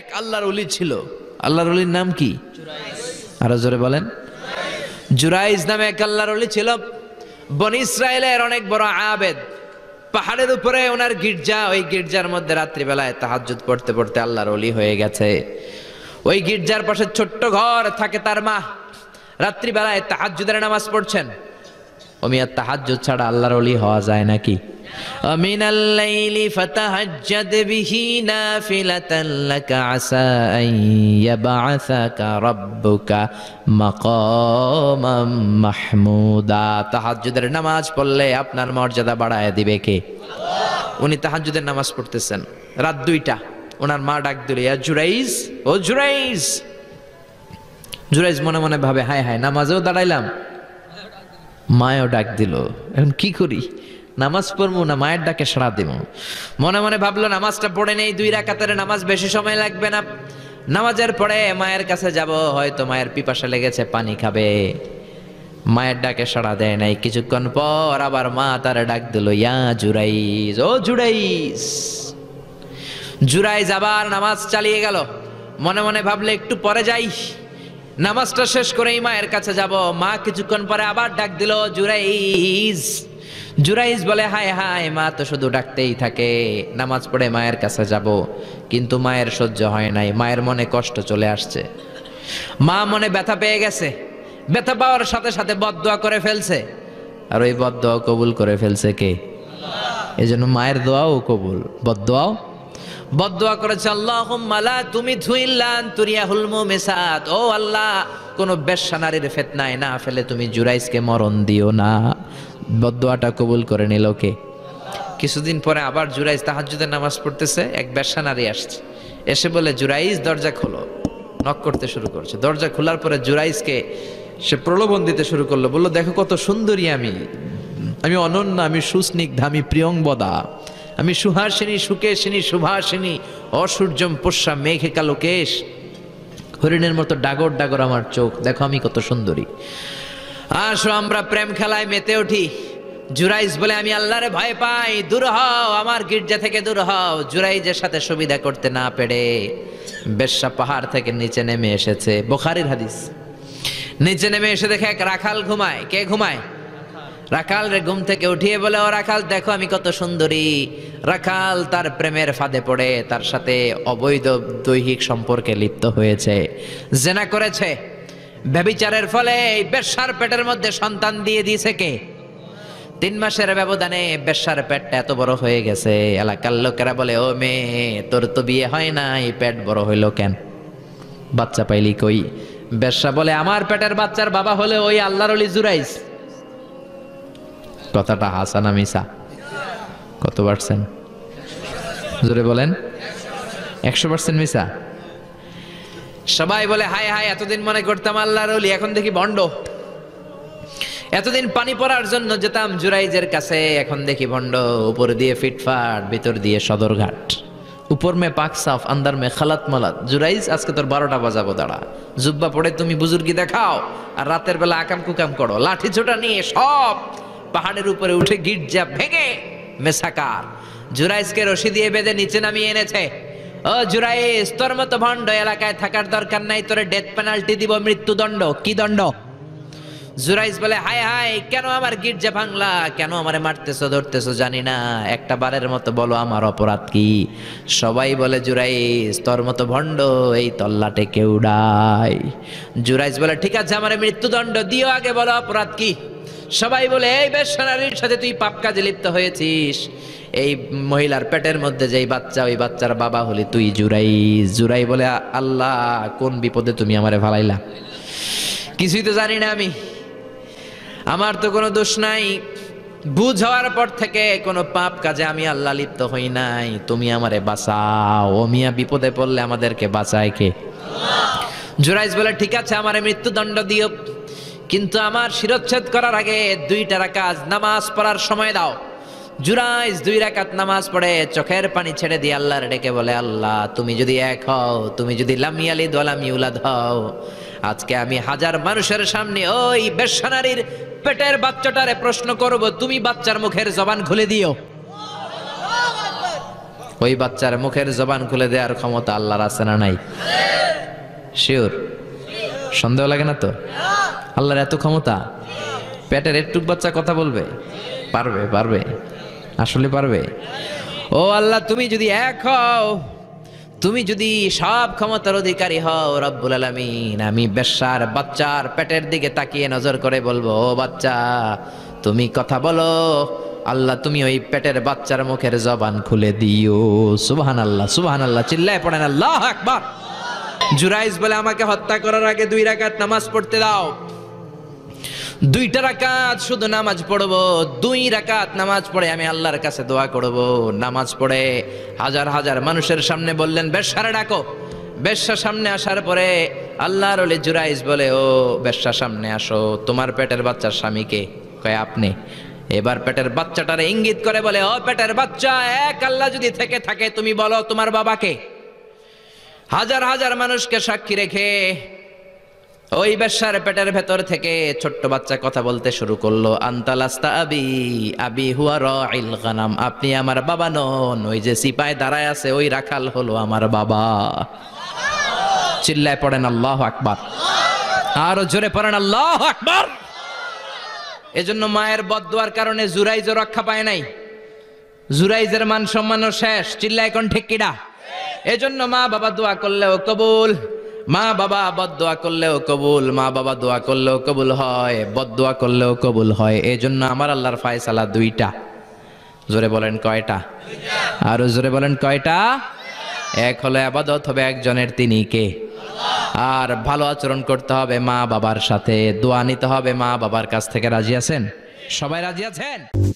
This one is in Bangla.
এক আল্লাহর উলি ছিল আল্লাহর উলির নাম কি আরো জোরে বলেন জুরাইজ নামে এক আল্লাহর উলি ছিল বন ইসরায়েলের অনেক বড় আবেদ পাহাড়ের উপরে ওনার গির্জা ওই গির্জার মধ্যে রাত্রিবেলায় তাহাজুদ পড়তে পড়তে আল্লাহর অলি হয়ে গেছে ওই গির্জার পাশে ছোট্ট ঘর থাকে তার মা রাত্রিবেলায় তাহাজুদের নামাজ পড়ছেন অমিয়া তাহাজ্জুদ ছাড়া আল্লাহর অলি হওয়া যায় নাকি অমিন الليل فتهجد به نافلة لك عسى أن يبعثك ربك মাহমুদা তাহাজ্জুদের নামাজ পড়লে আপনার মর্যাদা বাড়ায় দিবে কে উনি তাহাজ্জুদের নামাজ পড়তেছেন রাত দুইটা ওনার মা ডাক দিল ইয়া জুরাইজ ও জুরাইজ জুরাইজ মনে মনে ভাবে হায় হায় নামাজেও দাঁড়াইলাম মায়ও ডাক দিল এখন কি করি নামাজ পড়বো না মায়ের ডাকে সাড়া দেব মনে মনে ভাবলো নামাজটা পড়ে নেই দুই রাকাতের নামাজ বেশি সময় লাগবে না নামাজের পরে মায়ের কাছে যাব হয়তো মায়ের পিপাসা লেগেছে পানি খাবে মায়ের ডাকে সাড়া দেয় নাই কিছুক্ষণ পর আবার মা তার ডাক দিল ইয়া জুরাইজ ও জুরাইজ জুরাইজ আবার নামাজ চালিয়ে গেল মনে মনে ভাবলে একটু পরে যাই নামাজটা শেষ করে মায়ের কাছে যাব মা কিছুক্ষণ পরে আবার ডাক দিল জুরাইজ জুরাইজ বলে হায় হায় মা তো শুধু ডাকতেই থাকে নামাজ পড়ে মায়ের কাছে যাব কিন্তু মায়ের সহ্য হয় নাই মায়ের মনে কষ্ট চলে আসছে মা মনে ব্যথা পেয়ে গেছে ব্যথা পাওয়ার সাথে সাথে বদদোয়া করে ফেলছে আর ওই বদদোয়া কবুল করে ফেলছে কে এই জন্য মায়ের দোয়াও কবুল বদদোয়াও বদুয়া করেছে আল্লাহ মালা তুমি থুইল্লান তুরিয়াহুল মেসাদ ও আল্লাহ কোনো বেশানারির ফেতনায় না ফেলে তুমি জুরাইসকে মরণ দিও না বদুয়াটা কবুল করে নিল কে কিছুদিন পরে আবার জুরাইজ তাহাজুদের নামাজ পড়তেছে এক ব্যবসা নারী আসছে এসে বলে জুরাইজ দরজা খোলো নক করতে শুরু করছে দরজা খোলার পরে জুরাইজকে সে প্রলোভন দিতে শুরু করলো বললো দেখো কত সুন্দরী আমি আমি অনন্য আমি সুস্নিগ্ধ আমি প্রিয়ংবদা আমি সুহাসিনী সুকেশিনী সুভাসিনী অসূর্যম পোষা মেঘে কালো কেশ হরিণের মতো ডাগর ডাগর আমার চোখ দেখো আমি কত সুন্দরী আসো আমরা প্রেম খেলায় মেতে উঠি জুরাইজ বলে আমি আল্লাহরে ভয় পাই দূর হও আমার গির্জা থেকে দূর হও জুরাইজের সাথে সুবিধা করতে না পেরে বেশ্যা পাহাড় থেকে নিচে নেমে এসেছে বোখারির হাদিস নিচে নেমে এসে দেখে এক রাখাল ঘুমায় কে ঘুমায় রাখাল রে ঘুম থেকে উঠিয়ে বলে ও রাখাল দেখো আমি কত সুন্দরী রাখাল তার প্রেমের ফাঁদে পড়ে তার সাথে অবৈধ দৈহিক সম্পর্কে লিপ্ত হয়েছে জেনা করেছে ব্যবিচারের ফলে এই বেশ্যার পেটের মধ্যে সন্তান দিয়ে দিয়েছে কে তিন মাসের ব্যবধানে বেশ্যার পেটটা এত বড় হয়ে গেছে এলাকার লোকেরা বলে ও মেয়ে তোর তো বিয়ে হয় না এই পেট বড় হইল কেন বাচ্চা পাইলি কই বেশ্যা বলে আমার পেটের বাচ্চার বাবা হলে ওই আল্লাহর জুরাইস কথাটা হাসানা মিসা কত পার্সেন্ট জোরে বলেন একশো পার্সেন্ট মিসা সবাই বলে হায় হায় এতদিন মনে করতাম আল্লাহর রলি এখন দেখি বন্ড এতদিন পানি পড়ার জন্য যেতাম জুরাইজের কাছে এখন দেখি ভণ্ড উপর দিয়ে ফিটফাট ভিতর দিয়ে সদরঘাট উপর মে পাক সাফ আন্দার মে খালাত মালাত জুরাইজ আজকে তোর বারোটা বাজাবো দাঁড়া জুব্বা পড়ে তুমি বুজুর্গি দেখাও আর রাতের বেলা আকাম কুকাম করো লাঠি ছোটা নিয়ে সব পাহাড়ের উপরে উঠে গির্জা ভেঙে মেসাকার জুরাইজকে রশি দিয়ে বেঁধে নিচে নামিয়ে এনেছে ও জুরাইস তোর মতো ভণ্ড এলাকায় থাকার দরকার নাই তোরে ডেথ পেনাল্টি দিব মৃত্যুদণ্ড কি দণ্ড জুরাইস বলে হায় হায় কেন আমার গির্জা ভাঙলা কেন আমারে মারতেছো ধরতেছো জানি না একটা বারের মতো বলো আমার অপরাধ কি সবাই বলে জুরাইস তোর মতো ভণ্ড এই তল্লাটে কেউ ডাই জুরাইস বলে ঠিক আছে আমার মৃত্যুদণ্ড দিও আগে বলো অপরাধ কি সবাই বলে এই বেশনারীর সাথে তুই পাপ কাজে লিপ্ত হয়েছিস এই মহিলার পেটের মধ্যে যেই বাচ্চা ওই বাচ্চার বাবা হলে তুই জুরাই জুরাই বলে আল্লাহ কোন বিপদে তুমি আমারে ভালাইলা কিছুই তো জানি না আমি আমার তো কোনো দোষ নাই বুঝ হওয়ার পর থেকে কোনো পাপ কাজে আমি আল্লাহ লিপ্ত হই নাই তুমি আমারে বাঁচাও ও মিয়া বিপদে পড়লে আমাদেরকে বাঁচায় কে জুরাইজ বলে ঠিক আছে আমারে মৃত্যুদণ্ড দিও কিন্তু আমার শিরচ্ছেদ করার আগে দুইটা কাজ নামাজ পড়ার সময় দাও জুরাইজ দুই রাকাত নামাজ পড়ে চোখের পানি ছেড়ে দিয়ে আল্লাহর ডেকে বলে আল্লাহ তুমি যদি এক হও তুমি যদি লামিয়ালি দোলামি উলাদ হও আজকে আমি হাজার মানুষের সামনে ওই বেশানারির পেটের বাচ্চাটারে প্রশ্ন করব তুমি বাচ্চার মুখের জবান খুলে দিও ওই বাচ্চার মুখের জবান খুলে দেওয়ার ক্ষমতা আল্লাহর আছে না নাই শিওর সন্দেহ লাগে না তো আল্লাহর এত ক্ষমতা পেটের একটুক বাচ্চা কথা বলবে পারবে পারবে আসলে পারবে ও আল্লাহ তুমি যদি এক হও তুমি যদি সব ক্ষমতার অধিকারী হও রব্বুল আলমিন আমি বেশার বাচ্চার পেটের দিকে তাকিয়ে নজর করে বলবো ও বাচ্চা তুমি কথা বলো আল্লাহ তুমি ওই পেটের বাচ্চার মুখের জবান খুলে দিও সুবহান আল্লাহ সুবহান আল্লাহ চিল্লায় পড়েন আল্লাহ একবার জুরাইস বলে আমাকে হত্যা করার আগে দুই রাকাত নামাজ পড়তে দাও দুইটা রাকাত শুধু নামাজ পড়বো দুই রাকাত নামাজ পড়ে আমি আল্লাহর কাছে দোয়া করব নামাজ পড়ে হাজার হাজার মানুষের সামনে বললেন বেশারে ডাকো বেশ্যা সামনে আসার পরে আল্লাহর অলি জুরাইজ বলে ও বেশ্যা সামনে আসো তোমার পেটের বাচ্চার স্বামীকে কয় আপনি এবার পেটের বাচ্চাটারে ইঙ্গিত করে বলে ও পেটের বাচ্চা এক আল্লাহ যদি থেকে থাকে তুমি বলো তোমার বাবাকে হাজার হাজার মানুষকে সাক্ষী রেখে ওই বেশার পেটের ভেতর থেকে ছোট্ট বাচ্চা কথা বলতে শুরু করলো আন্তালাস্তা আবি আবি হুয়া রাইল কানাম আপনি আমার বাবা নন ওই যে সিপায় দাঁড়ায় আছে ওই রাখাল হলো আমার বাবা চিল্লায় পড়েন আল্লাহ আকবার আরো জোরে পড়েন আল্লাহ আকবার এজন্য মায়ের বদদুয়ার কারণে জুরাইজ রক্ষা পায় নাই জুরাইজের মান সম্মানও শেষ চিল্লায় কোন ঠিক কিডা এজন্য মা বাবা দোয়া করলেও কবুল মা বাবা বদোয়া করলেও কবুল মা বাবা দোয়া করলেও কবুল হয় বদোয়া করলেও কবুল হয় এই জন্য আমার আল্লাহর ফায়সালা দুইটা জোরে বলেন কয়টা আরো জোরে বলেন কয়টা এক হলো আবাদত হবে একজনের তিনি কে আর ভালো আচরণ করতে হবে মা বাবার সাথে দোয়া নিতে হবে মা বাবার কাছ থেকে রাজি আছেন সবাই রাজি আছেন